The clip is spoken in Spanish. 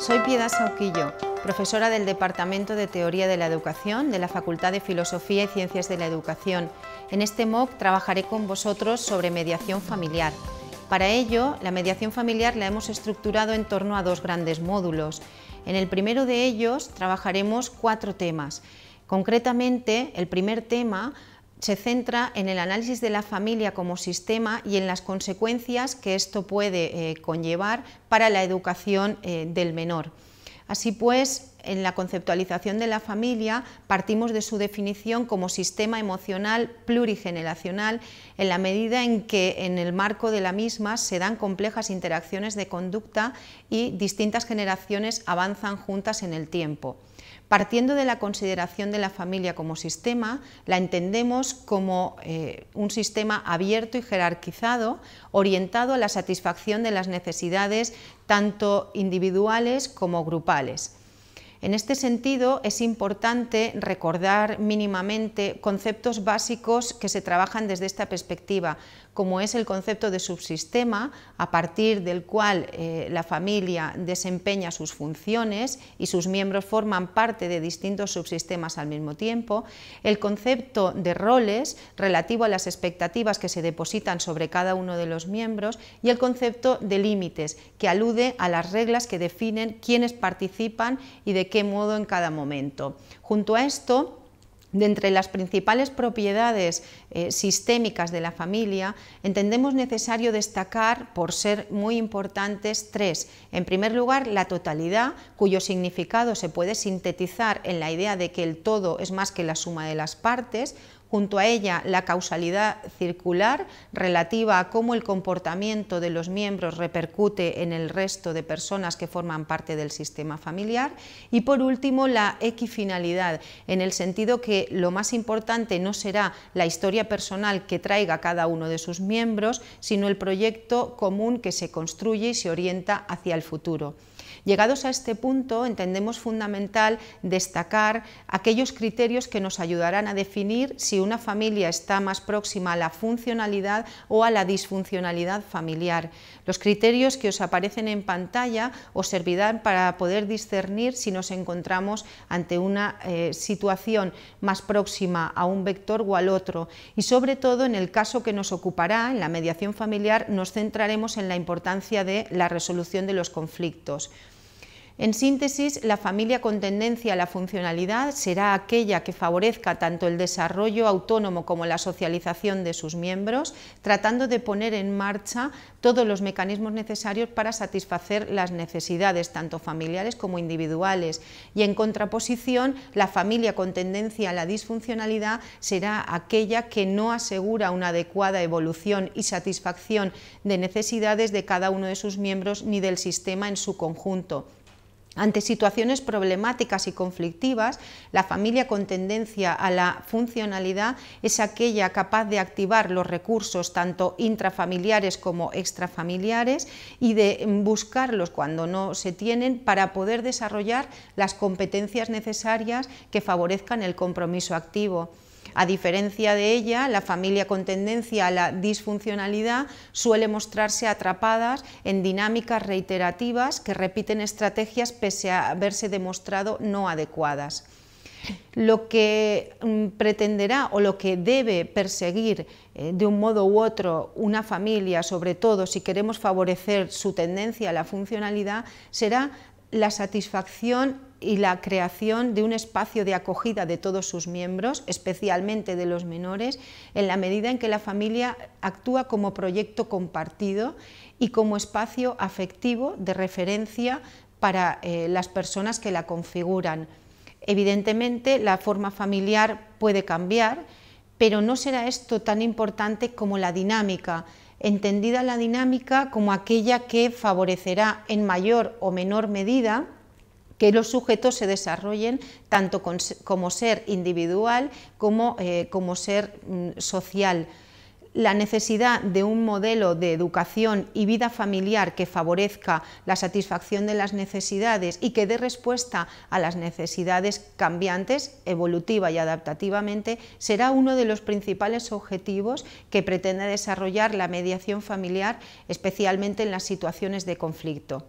Soy Piedad Sauquillo, profesora del Departamento de Teoría de la Educación de la Facultad de Filosofía y Ciencias de la Educación. En este MOOC trabajaré con vosotros sobre mediación familiar. Para ello, la mediación familiar la hemos estructurado en torno a dos grandes módulos. En el primero de ellos trabajaremos cuatro temas. Concretamente, el primer tema se centra en el análisis de la familia como sistema y en las consecuencias que esto puede eh, conllevar para la educación eh, del menor. Así pues, en la conceptualización de la familia partimos de su definición como sistema emocional plurigeneracional en la medida en que en el marco de la misma se dan complejas interacciones de conducta y distintas generaciones avanzan juntas en el tiempo. Partiendo de la consideración de la familia como sistema, la entendemos como eh, un sistema abierto y jerarquizado, orientado a la satisfacción de las necesidades tanto individuales como grupales. En este sentido, es importante recordar mínimamente conceptos básicos que se trabajan desde esta perspectiva, como es el concepto de subsistema, a partir del cual eh, la familia desempeña sus funciones y sus miembros forman parte de distintos subsistemas al mismo tiempo, el concepto de roles relativo a las expectativas que se depositan sobre cada uno de los miembros y el concepto de límites, que alude a las reglas que definen quiénes participan y de qué modo en cada momento. Junto a esto, de entre las principales propiedades eh, sistémicas de la familia, entendemos necesario destacar, por ser muy importantes, tres. En primer lugar, la totalidad, cuyo significado se puede sintetizar en la idea de que el todo es más que la suma de las partes, junto a ella la causalidad circular relativa a cómo el comportamiento de los miembros repercute en el resto de personas que forman parte del sistema familiar y por último la equifinalidad, en el sentido que lo más importante no será la historia personal que traiga cada uno de sus miembros, sino el proyecto común que se construye y se orienta hacia el futuro. Llegados a este punto, entendemos fundamental destacar aquellos criterios que nos ayudarán a definir si una familia está más próxima a la funcionalidad o a la disfuncionalidad familiar. Los criterios que os aparecen en pantalla os servirán para poder discernir si nos encontramos ante una eh, situación más próxima a un vector o al otro y sobre todo en el caso que nos ocupará, en la mediación familiar, nos centraremos en la importancia de la resolución de los conflictos. En síntesis, la familia con tendencia a la funcionalidad será aquella que favorezca tanto el desarrollo autónomo como la socialización de sus miembros, tratando de poner en marcha todos los mecanismos necesarios para satisfacer las necesidades tanto familiares como individuales. Y en contraposición, la familia con tendencia a la disfuncionalidad será aquella que no asegura una adecuada evolución y satisfacción de necesidades de cada uno de sus miembros ni del sistema en su conjunto. Ante situaciones problemáticas y conflictivas, la familia con tendencia a la funcionalidad es aquella capaz de activar los recursos tanto intrafamiliares como extrafamiliares y de buscarlos cuando no se tienen para poder desarrollar las competencias necesarias que favorezcan el compromiso activo. A diferencia de ella, la familia con tendencia a la disfuncionalidad suele mostrarse atrapadas en dinámicas reiterativas que repiten estrategias pese a haberse demostrado no adecuadas. Lo que mm, pretenderá o lo que debe perseguir eh, de un modo u otro una familia, sobre todo si queremos favorecer su tendencia a la funcionalidad, será la satisfacción y la creación de un espacio de acogida de todos sus miembros, especialmente de los menores, en la medida en que la familia actúa como proyecto compartido y como espacio afectivo de referencia para eh, las personas que la configuran. Evidentemente, la forma familiar puede cambiar, pero no será esto tan importante como la dinámica, entendida la dinámica como aquella que favorecerá en mayor o menor medida que los sujetos se desarrollen tanto como ser individual como, eh, como ser mm, social la necesidad de un modelo de educación y vida familiar que favorezca la satisfacción de las necesidades y que dé respuesta a las necesidades cambiantes, evolutiva y adaptativamente, será uno de los principales objetivos que pretende desarrollar la mediación familiar, especialmente en las situaciones de conflicto.